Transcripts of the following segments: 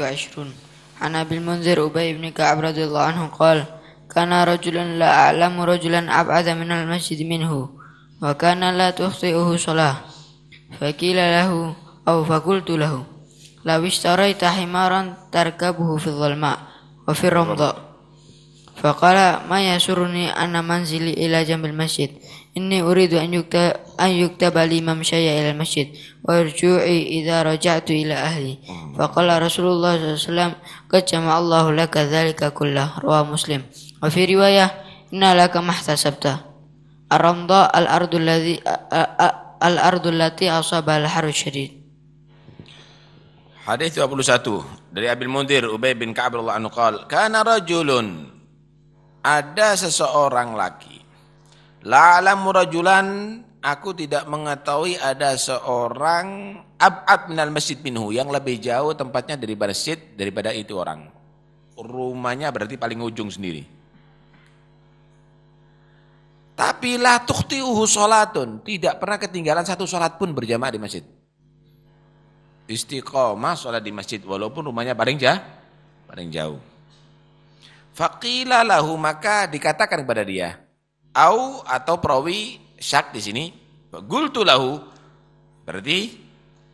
وعشرون عن أبي المنذر أبي بن كعب رضي الله عنه قال كان رجل لا أعلم رجلا أبعد من المسجد منه وكان لا تخطئه صلاة فقيل له أو فقلت له لو اشتريت حمارا تركبه في الظلماء وفي الرمضاء فقال ما يسرني أن منزلي إلى جنب المسجد Inni uridu an yukta an yuktaba mamsyaya ila masjid wa irju'i idza raja'tu ila ahli. Hmm. Faqala Rasulullah SAW alaihi wasallam laka dzalika kullah. Rawa Muslim. Wa fi riwayah inna laka mahtasabta. Ar-ramda al-ardu alladhi al-ardu allati asaba al syadid. Hadis 21 dari Abil Mundir Ubay bin Ka'ab radhiyallahu anhu qala kana rajulun ada seseorang laki La alam aku tidak mengetahui ada seorang ab'ad minal masjid minhu yang lebih jauh tempatnya dari masjid daripada itu orang. Rumahnya berarti paling ujung sendiri. Tapi la uhu sholatun. Tidak pernah ketinggalan satu sholat pun berjamaah di masjid. Istiqomah sholat di masjid walaupun rumahnya paling jauh. Paling jauh. Faqilalahu maka dikatakan kepada dia au atau perawi syak di sini gultu lahu berarti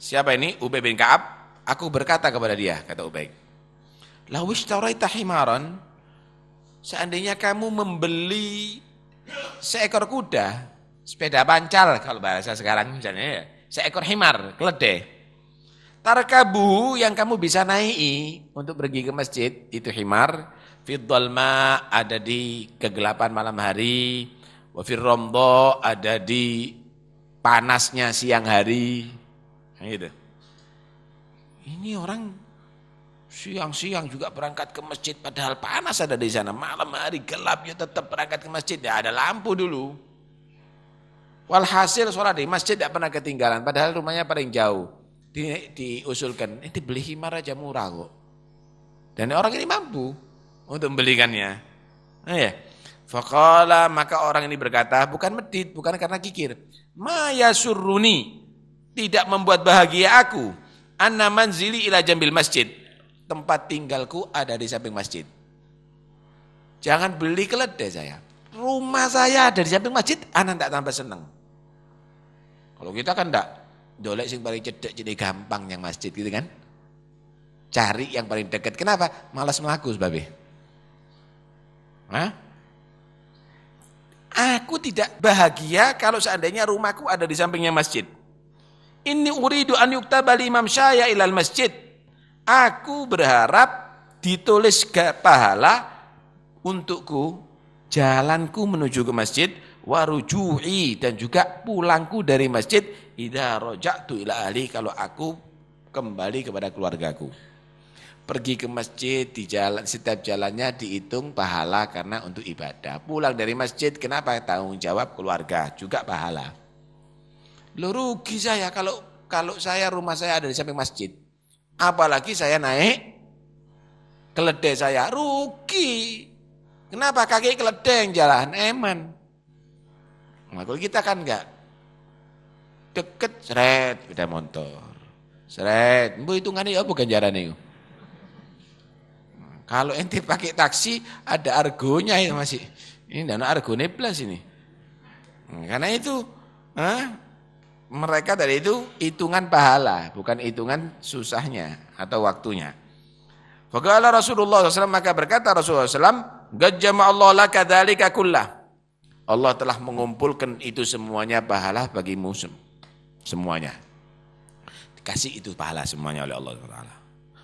siapa ini Ubay bin Ka'ab aku berkata kepada dia kata Ubay lawish taurai himaran seandainya kamu membeli seekor kuda sepeda pancal kalau bahasa sekarang misalnya ya, seekor himar keledai tarkabu yang kamu bisa naiki untuk pergi ke masjid itu himar ma ada di kegelapan malam hari, wafir rombo ada di panasnya siang hari. Nah, gitu. Ini orang siang-siang juga berangkat ke masjid padahal panas ada di sana. Malam hari gelap ya tetap berangkat ke masjid. Ya ada lampu dulu. Walhasil sholat di masjid tidak pernah ketinggalan. Padahal rumahnya paling jauh. Di, diusulkan, eh, ini beli himar aja murah kok. Dan orang ini mampu untuk membelikannya. Nah, ya. Faqala maka orang ini berkata, bukan medit, bukan karena kikir. Maya suruni tidak membuat bahagia aku. Anna manzili ila jambil masjid. Tempat tinggalku ada di samping masjid. Jangan beli keledai saya. Rumah saya ada di samping masjid, anak tak tambah senang. Kalau kita kan tidak dolek sing paling cedek jadi gampang yang masjid gitu kan. Cari yang paling dekat. Kenapa? Malas melaku sebabnya. Hah? Aku tidak bahagia kalau seandainya rumahku ada di sampingnya masjid. Ini uridu an yuktaba imam syaya ilal masjid. Aku berharap ditulis pahala untukku jalanku menuju ke masjid waruju'i dan juga pulangku dari masjid idza rojak ila ahli kalau aku kembali kepada keluargaku pergi ke masjid di jalan setiap jalannya dihitung pahala karena untuk ibadah. Pulang dari masjid kenapa tanggung jawab keluarga juga pahala. lu rugi saya kalau kalau saya rumah saya ada di samping masjid. Apalagi saya naik keledai saya rugi. Kenapa kaki keledai yang jalan eman? Nah, kalau kita kan enggak deket seret beda motor. Seret, mbo hitungannya ya apa ganjaran itu? Kalau ente pakai taksi ada argonya ya masih. Ini dana argo plus ini. Karena itu eh, mereka dari itu hitungan pahala, bukan hitungan susahnya atau waktunya. Fakala Rasulullah SAW, maka berkata Rasulullah SAW, gajama Allah laka dhalika kullah. Allah telah mengumpulkan itu semuanya pahala bagi musim. Semuanya. dikasih itu pahala semuanya oleh Allah Taala.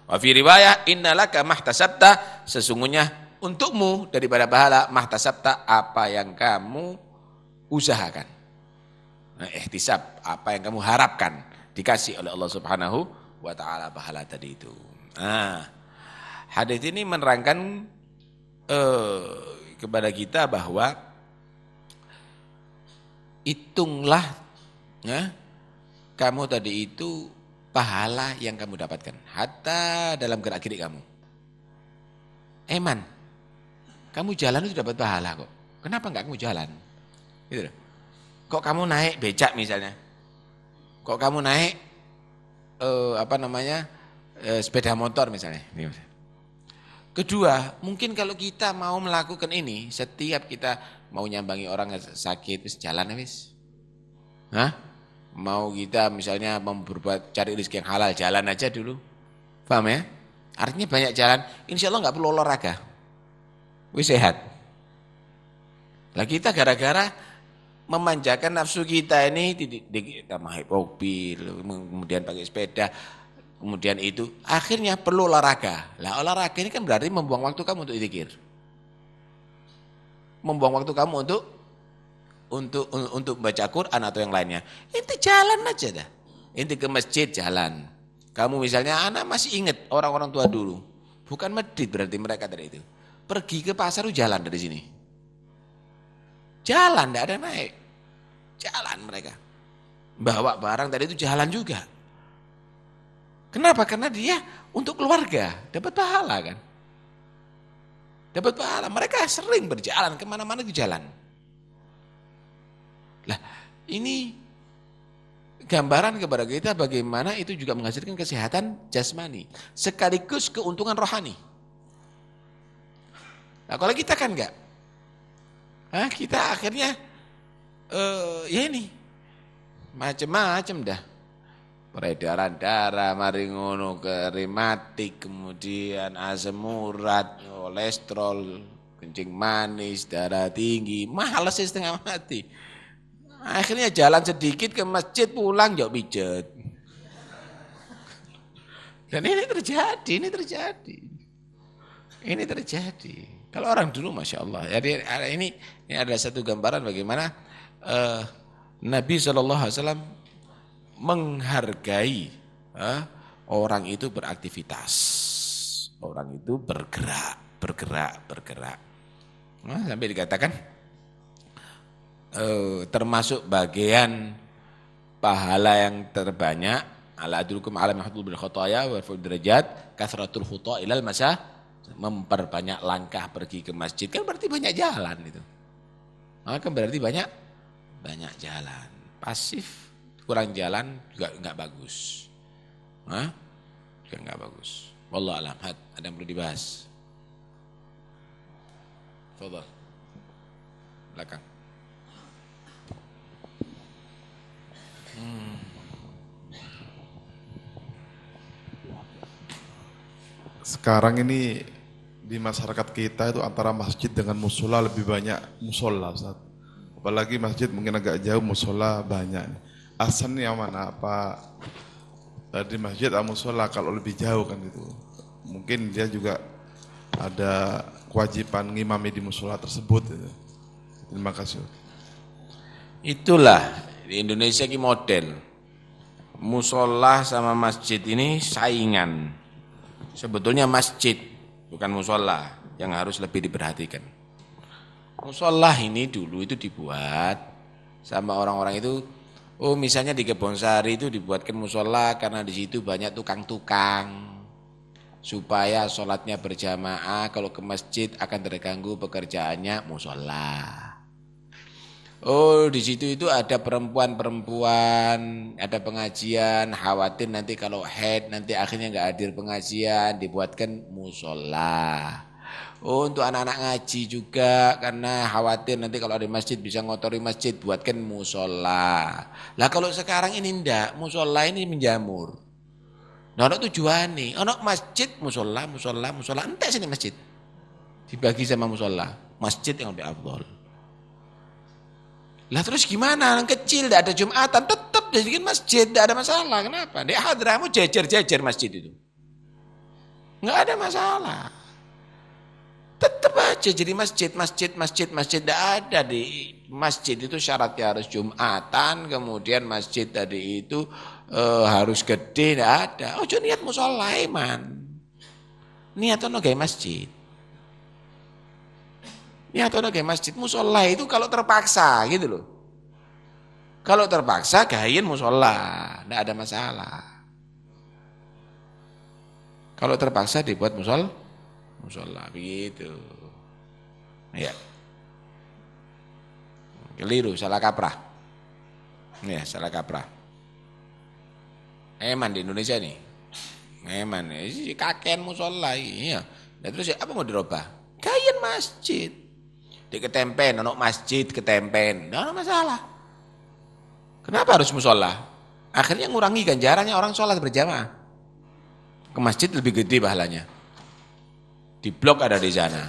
Wa fi riwayah innalaka mahtasabta sesungguhnya untukmu daripada pahala mahtasabta apa yang kamu usahakan. Nah, ihtisab apa yang kamu harapkan dikasih oleh Allah Subhanahu wa taala pahala tadi itu. Nah, hadis ini menerangkan eh, kepada kita bahwa hitunglah ya kamu tadi itu pahala yang kamu dapatkan. Hatta dalam gerak gerik kamu. Eman, kamu jalan itu dapat pahala kok. Kenapa nggak kamu jalan? Gitu loh. Kok kamu naik becak misalnya? Kok kamu naik uh, apa namanya uh, sepeda motor misalnya? Gitu. Kedua, mungkin kalau kita mau melakukan ini, setiap kita mau nyambangi orang sakit, jalan habis. Hah? mau kita misalnya memperbuat cari rezeki yang halal jalan aja dulu paham ya artinya banyak jalan insya Allah nggak perlu olahraga wis sehat lah kita gara-gara memanjakan nafsu kita ini kita mau mobil kemudian pakai sepeda kemudian itu akhirnya perlu olahraga lah olahraga ini kan berarti membuang waktu kamu untuk zikir membuang waktu kamu untuk untuk untuk baca Quran atau yang lainnya. Inti jalan aja dah. Inti ke masjid jalan. Kamu misalnya anak masih ingat orang-orang tua dulu. Bukan medit berarti mereka dari itu. Pergi ke pasar jalan dari sini. Jalan tidak ada naik. Jalan mereka. Bawa barang dari itu jalan juga. Kenapa? Karena dia untuk keluarga dapat pahala kan. Dapat pahala. Mereka sering berjalan kemana-mana di jalan. Lah, ini gambaran kepada kita bagaimana itu juga menghasilkan kesehatan jasmani sekaligus keuntungan rohani. Nah, kalau kita kan enggak. Nah, kita akhirnya uh, ya ini macam-macam dah. Peredaran darah, maringono, kerimatik, kemudian asam urat, kolesterol, kencing manis, darah tinggi, mahal sih setengah mati. Akhirnya jalan sedikit ke masjid pulang jauh pijat Dan ini terjadi, ini terjadi. Ini terjadi. Kalau orang dulu Masya Allah. Jadi ini, ini ada satu gambaran bagaimana uh, Nabi SAW menghargai uh, orang itu beraktivitas. Orang itu bergerak, bergerak, bergerak. Nah, sampai dikatakan uh, termasuk bagian pahala yang terbanyak ala adrukum ala mahtul bil khotoya wa derajat kasratul khuto ilal masa memperbanyak langkah pergi ke masjid kan berarti banyak jalan itu maka ah, berarti banyak banyak jalan pasif kurang jalan juga nggak bagus Hah? juga nggak bagus wallah alam had ada yang perlu dibahas Fadal. Belakang. sekarang ini di masyarakat kita itu antara masjid dengan musola lebih banyak musola Ustaz. Apalagi masjid mungkin agak jauh musola banyak. Asalnya yang mana apa Di masjid atau musola kalau lebih jauh kan itu Mungkin dia juga ada kewajiban ngimami di musola tersebut. Gitu. Terima kasih. Itulah di Indonesia ki modern. Musola sama masjid ini saingan sebetulnya masjid, bukan musola yang harus lebih diperhatikan. Musola ini dulu itu dibuat sama orang-orang itu, oh misalnya di Sari itu dibuatkan musola karena di situ banyak tukang-tukang supaya sholatnya berjamaah, kalau ke masjid akan terganggu pekerjaannya musola. Oh, di situ itu ada perempuan-perempuan, ada pengajian, khawatir nanti kalau head nanti akhirnya nggak hadir pengajian, dibuatkan musola. Oh, untuk anak-anak ngaji juga karena khawatir nanti kalau ada masjid bisa ngotori masjid, buatkan musola. Lah kalau sekarang ini ndak, musola ini menjamur. Nah, tujuan nih, ono masjid, musola, musola, musola, entah sini masjid. Dibagi sama musola, masjid yang lebih abdol. Lah terus gimana? Anak kecil tidak ada Jumatan, tetap jadikan masjid, tidak ada masalah. Kenapa? Di hadramu jejer-jejer masjid itu. nggak ada masalah. Tetap aja jadi masjid, masjid, masjid, masjid. Tidak ada di masjid itu syaratnya harus Jumatan, kemudian masjid tadi itu e, harus gede, tidak ada. Oh, jadi niat musola, iman. Niat itu masjid. Ya atau kayak masjid musola itu kalau terpaksa gitu loh. Kalau terpaksa gayin musola, tidak ada masalah. Kalau terpaksa dibuat musol, musola begitu. Ya. Keliru, salah kaprah. Ya, salah kaprah. Eman di Indonesia nih. Eman, kakek musola. Iya. Dan nah, terus ya, apa mau dirubah? kain masjid. Di ketempen, ono masjid ketempen, tidak ada masalah. Kenapa harus musola? Akhirnya ngurangi ganjarannya orang sholat berjamaah. Ke masjid lebih gede pahalanya. Di blok ada di sana.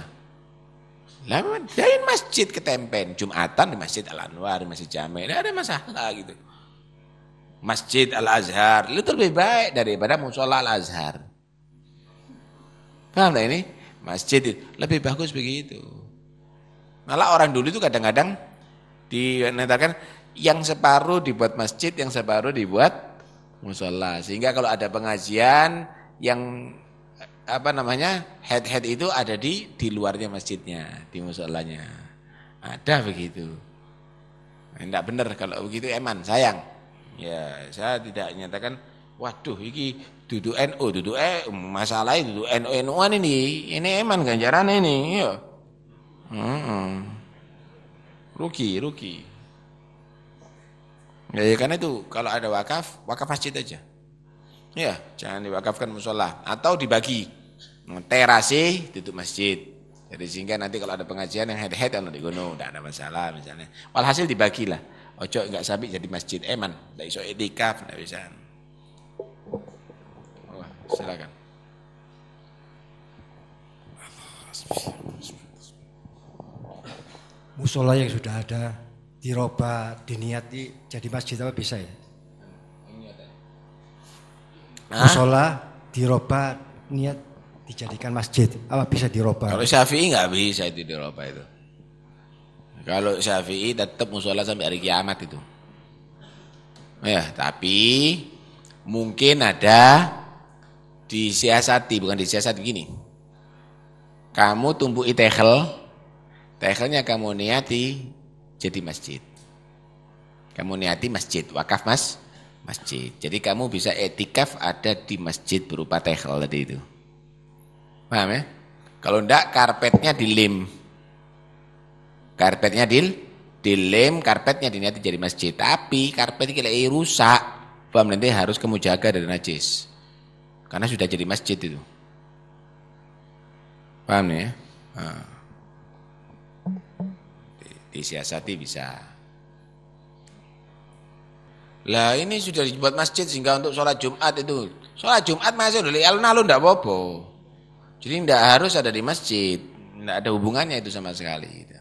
Lah, dari masjid ketempen, Jumatan di Masjid Al Anwar, di Masjid Jami, tidak ada masalah gitu. Masjid Al Azhar itu lebih baik daripada musola Al Azhar. Paham tak ini? Masjid lebih bagus begitu. Malah orang dulu itu kadang-kadang dinetarkan yang separuh dibuat masjid, yang separuh dibuat musola. Sehingga kalau ada pengajian yang apa namanya head-head itu ada di di luarnya masjidnya, di musolanya. Ada begitu. Tidak benar kalau begitu eman, sayang. Ya, saya tidak nyatakan, waduh e, ini duduk NU, duduk eh masalahnya duduk nu nu ini. Ini eman ganjaran ini. Yuk. Iya. Hmm. rugi. ruki. Ya, ya karena itu kalau ada wakaf, wakaf masjid aja. Ya, jangan diwakafkan musola atau dibagi terasi tutup masjid. Jadi sehingga nanti kalau ada pengajian yang head-head kalau di gunung tidak ada masalah misalnya. Walhasil dibagilah. Ojo enggak sabi jadi masjid eman, eh, tidak iso edikaf, tidak bisa. Oh, silakan musola yang sudah ada diroba, diniati jadi masjid apa bisa ya? Hah? Musola diroba niat dijadikan masjid apa bisa diroba? Kalau Syafi'i nggak bisa itu diroba itu. Kalau Syafi'i tetap musola sampai hari kiamat itu. Ya, tapi mungkin ada disiasati bukan disiasati gini. Kamu tumbuh itehel Tehelnya kamu niati jadi masjid. Kamu niati masjid, wakaf mas, masjid. Jadi kamu bisa etikaf ada di masjid berupa tekel tadi itu. Paham ya? Kalau enggak karpetnya dilem. Karpetnya dil, dilem, karpetnya diniati jadi masjid. Tapi karpet kira rusak. Paham nanti harus kamu jaga dari najis. Karena sudah jadi masjid itu. Paham ya? Nah disiasati bisa. Lah ini sudah dibuat masjid sehingga untuk sholat Jumat itu. Sholat Jumat masih dari alun-alun tidak bobo, Jadi tidak harus ada di masjid. Tidak ada hubungannya itu sama sekali. Gitu.